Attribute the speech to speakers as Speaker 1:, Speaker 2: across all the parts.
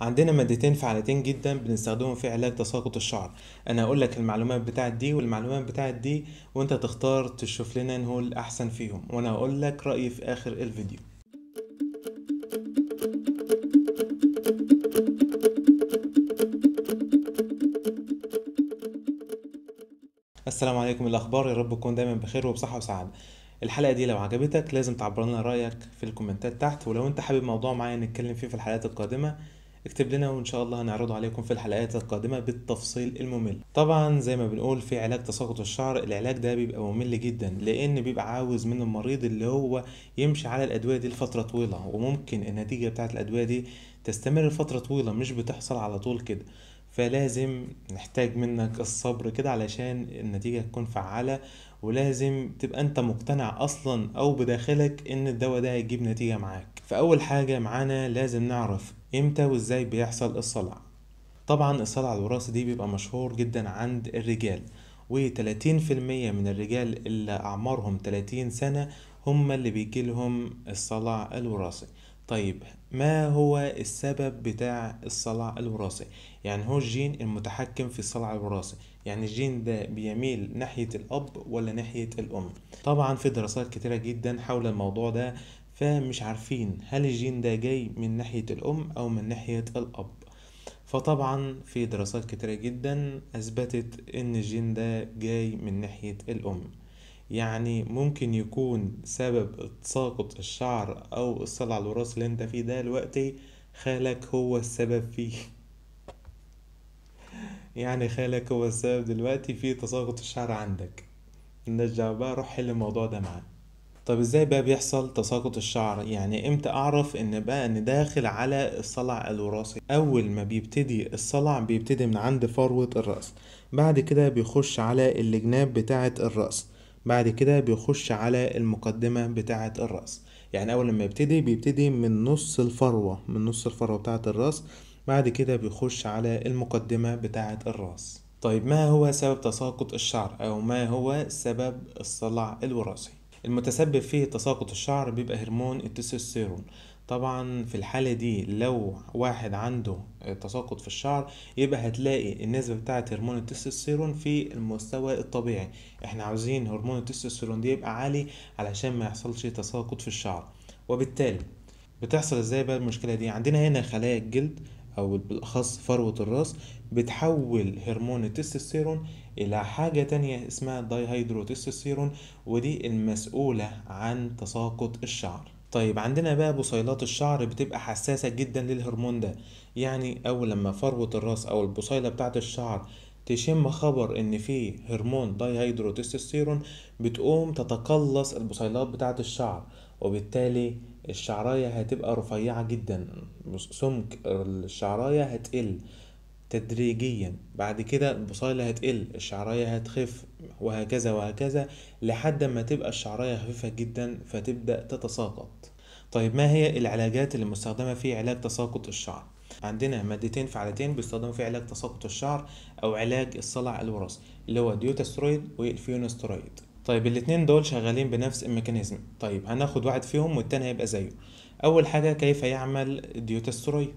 Speaker 1: عندنا مادتين فعالتين جدا بنستخدمهم في علاج تساقط الشعر انا هقول لك المعلومات بتاعت دي والمعلومات بتاعت دي وانت تختار تشوف لنا انه الاحسن فيهم وانا هقول لك رايي في اخر الفيديو السلام عليكم الاخبار يا رب تكون دايما بخير وبصحه وسعاده الحلقه دي لو عجبتك لازم تعبر لنا رايك في الكومنتات تحت ولو انت حابب موضوع معين نتكلم فيه في الحلقات القادمه اكتب لنا وان شاء الله هنعرضه عليكم في الحلقات القادمه بالتفصيل الممل طبعا زي ما بنقول في علاج تساقط الشعر العلاج ده بيبقى ممل جدا لان بيبقى عاوز من المريض اللي هو يمشي على الادويه دي لفتره طويله وممكن النتيجه بتاعه الادويه دي تستمر لفتره طويله مش بتحصل على طول كده فلازم نحتاج منك الصبر كده علشان النتيجة تكون فعالة ولازم تبقى انت مقتنع اصلا او بداخلك ان الدواء ده هيجيب نتيجة معاك فاول حاجة معانا لازم نعرف امتى وازاي بيحصل الصلع طبعا الصلع الوراثي دي بيبقى مشهور جدا عند الرجال و في المية من الرجال اللي أعمارهم تلاتين سنة هم اللي بيجيلهم الصلع الوراثي طيب ما هو السبب بتاع الصلع الوراثي يعني هو الجين المتحكم في الصلع الوراثي يعني الجين ده بيميل ناحية الأب ولا ناحية الأم طبعا في دراسات كتيرة جدا حول الموضوع ده فمش عارفين هل الجين ده جاي من ناحية الأم أو من ناحية الأب فطبعا في دراسات كتيرة جدا أثبتت إن الجين ده جاي من ناحية الأم يعني ممكن يكون سبب تساقط الشعر أو الصلع على اللي انت فيه ده دلوقتي خالك هو السبب فيه يعني خالك هو السبب دلوقتي في تساقط الشعر عندك نرجع بقى روح حل الموضوع ده معاه طب ازاي بقى بيحصل تساقط الشعر يعني امتى اعرف ان بقى ان داخل على الصلع الوراثي اول ما بيبتدي الصلع بيبتدي من عند فروة الرأس بعد كده بيخش على الجناب بتاعة الرأس بعد كده بيخش على المقدمة بتاعة الرأس يعني اول ما يبتدي بيبتدي من نص الفروة من نص الفروة بتاعة الرأس بعد كده بيخش على المقدمة بتاعة الرأس طيب ما هو سبب تساقط الشعر او ما هو سبب الصلع الوراثي المتسبب فيه تساقط الشعر بيبقى هرمون التستوستيرون طبعا في الحالة دي لو واحد عنده تساقط في الشعر يبقى هتلاقي النسبة بتاعة هرمون التستوستيرون في المستوى الطبيعي احنا عاوزين هرمون التستوستيرون ده يبقى عالي علشان ما يحصلش تساقط في الشعر وبالتالي بتحصل ازاي بقى المشكلة دي عندنا هنا خلايا الجلد أو بالأخص فروة الراس بتحول هرمون التستوستيرون إلى حاجة تانية اسمها تستوستيرون ودي المسؤولة عن تساقط الشعر طيب عندنا بقى بصيلات الشعر بتبقى حساسة جدا للهرمون ده يعني أول لما فروة الراس أو البصيلة بتاعة الشعر تشم خبر ان في هرمون تستوستيرون بتقوم تتقلص البصيلات بتاعة الشعر وبالتالي الشعراية هتبقى رفيعة جدا سمك الشعراية هتقل تدريجيا بعد كده البصيلة هتقل الشعراية هتخف وهكذا وهكذا لحد ما تبقى الشعراية خفيفة جدا فتبدأ تتساقط طيب ما هي العلاجات اللي مستخدمة في علاج تساقط الشعر؟ عندنا مادتين فعالتين بيستخدموا في علاج تساقط الشعر أو علاج الصلع الوراثي اللي هو ديوتاسترويد والفيونسترويد طيب الاتنين دول شغالين بنفس الميكانيزم طيب هناخد واحد فيهم والتاني هيبقى زيه اول حاجه كيف يعمل الديوتسترويد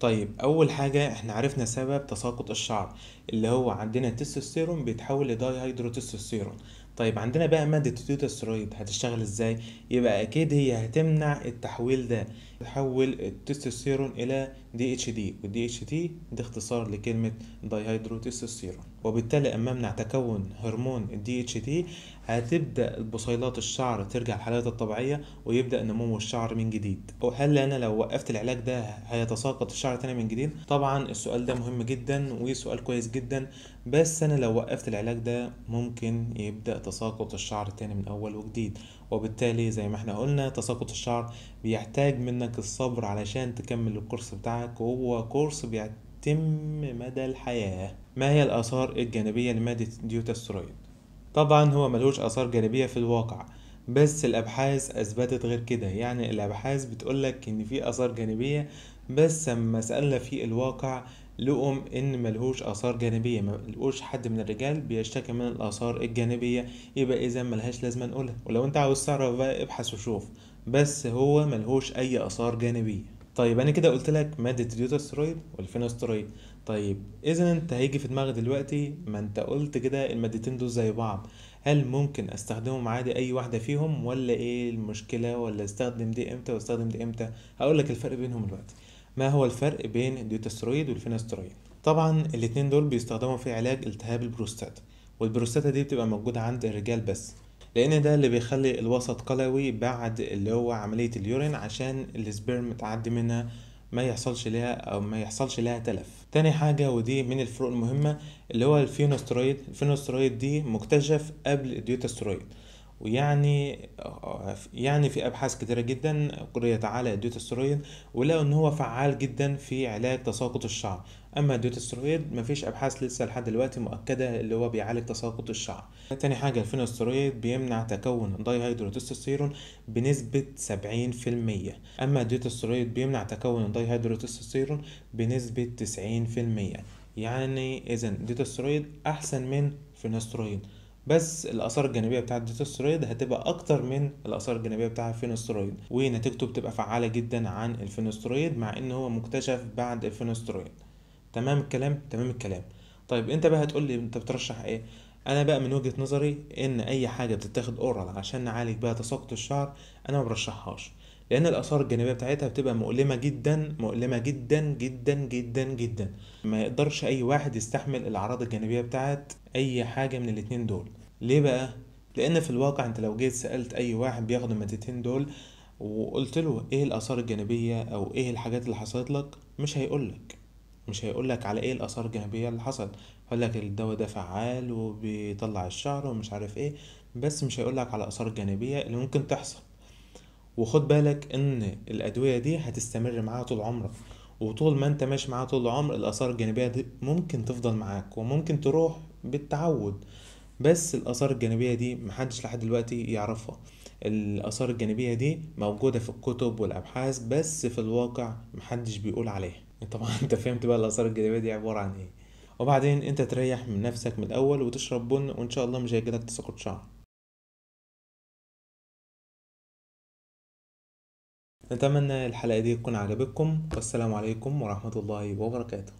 Speaker 1: طيب اول حاجه احنا عرفنا سبب تساقط الشعر اللي هو عندنا التستوستيرون بيتحول لداي هيدروتستوستيرون طيب عندنا بقى مادة التستوستيرون هتشتغل ازاي يبقى اكيد هي هتمنع التحويل ده تحول التستوستيرون الى دي اتش دي والدي اتش دي ده اختصار لكلمة تستوستيرون وبالتالي اما امنع تكون هرمون الدي اتش دي هتبدا بصيلات الشعر ترجع لحالتها الطبيعيه ويبدا نمو الشعر من جديد وهل انا لو وقفت العلاج ده هيتساقط الشعر تاني من جديد طبعا السؤال ده مهم جدا وسؤال كويس جدا بس انا لو وقفت العلاج ده ممكن يبدا تساقط الشعر تاني من أول وجديد وبالتالي زي ما احنا قلنا تساقط الشعر بيحتاج منك الصبر علشان تكمل الكورس بتاعك وهو كورس بيتم مدى الحياة ما هي الآثار الجانبية لمادة الديوتسترويد؟ طبعا هو ملهوش آثار جانبية في الواقع بس الابحاث اثبتت غير كده يعني الابحاث بتقولك ان في اثار جانبيه بس اما سالنا في الواقع لقم ان ملهوش اثار جانبيه ملقوش حد من الرجال بيشتكي من الاثار الجانبيه يبقى اذا ملهاش لازمه نقولها ولو انت عاوز تعرف بقى ابحث وشوف بس هو ملهوش اي اثار جانبيه طيب انا كده قلت لك ماده اليوتاسترويد والفينوسترويد طيب اذا انت هيجي في دماغك دلوقتي ما انت قلت كده المادتين دول زي بعض هل ممكن استخدمهم عادي اي واحده فيهم ولا ايه المشكله ولا استخدم دي امتى واستخدم دي امتى هقول لك الفرق بينهم دلوقتي ما هو الفرق بين الديوتاسترويد والفينسترويد طبعا الاثنين دول بيستخدموا في علاج التهاب البروستاتا والبروستاتا دي بتبقى موجودة عند الرجال بس لان ده اللي بيخلي الوسط قلوي بعد اللي هو عملية اليورين عشان السبرم تعدي منها ما يحصلش لها او ما يحصلش لها تلف تاني حاجة ودي من الفروق المهمة اللي هو الفينوسترويد الفينوسترويد دي مكتشف قبل الديوتاسترويد ويعني يعني في ابحاث كتيره جدا قريت على الديوتسترويد ولقوا ان هو فعال جدا في علاج تساقط الشعر اما الديوتسترويد مفيش ابحاث لسه لحد دلوقتي مؤكده اللي هو بيعالج تساقط الشعر تاني حاجه الفينوسترويد بيمنع تكون داي هيدروتستوستيرون بنسبه 70% اما الديوتسترويد بيمنع تكون داي هيدروتستوستيرون بنسبه 90% يعني اذا الديوتسترويد احسن من فينوسترويد بس الاثار الجانبيه بتاعه الديتوسترويد هتبقى اكتر من الاثار الجانبيه بتاعه الفينوسترويد ونتيجته بتبقى فعاله جدا عن الفينوسترويد مع ان هو مكتشف بعد الفينوسترويد تمام الكلام تمام الكلام طيب انت بقى هتقول لي انت بترشح ايه انا بقى من وجهه نظري ان اي حاجه بتتاخد اورال عشان نعالج بيها تساقط الشعر انا ما برشحهاش لان الاثار الجانبيه بتاعتها بتبقى مؤلمه جدا مؤلمه جدا جدا جدا جدا ما يقدرش اي واحد يستحمل الاعراض الجانبيه بتاعت اي حاجه من الاتنين دول ليه بقى لان في الواقع انت لو جيت سالت اي واحد بياخد المادتين دول وقلت له ايه الاثار الجانبيه او ايه الحاجات اللي حصلت لك مش هيقولك مش هيقولك على ايه الاثار الجانبيه اللي حصل هيقولك الدواء ده فعال وبيطلع الشعر ومش عارف ايه بس مش هيقولك على الاثار الجانبيه اللي ممكن تحصل وخد بالك ان الادويه دي هتستمر معاها طول عمرك وطول ما انت ماشي معاها طول العمر الاثار الجانبيه دي ممكن تفضل معاك وممكن تروح بالتعود بس الاثار الجانبيه دي محدش لحد دلوقتي يعرفها الاثار الجانبيه دي موجوده في الكتب والابحاث بس في الواقع محدش بيقول عليها يعني طبعا انت فهمت بقى الاثار الجانبيه دي عباره عن ايه وبعدين انت تريح من نفسك من الاول وتشرب بن وان شاء الله مش هيجيلك تساقط شعر نتمنى الحلقه دي تكون عجبتكم والسلام عليكم ورحمه الله وبركاته